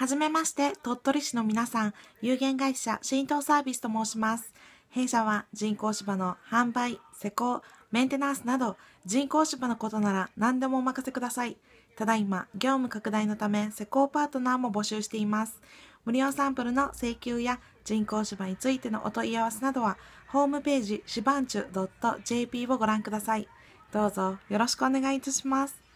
はじめまして、鳥取市の皆さん、有限会社浸透サービスと申します。弊社は人工芝の販売、施工、メンテナンスなど人工芝のことなら何でもお任せください。ただいま、業務拡大のため施工パートナーも募集しています。無料サンプルの請求や人工芝についてのお問い合わせなどは、ホームページ、シバンチュ .jp をご覧ください。どうぞよろしくお願いいたします。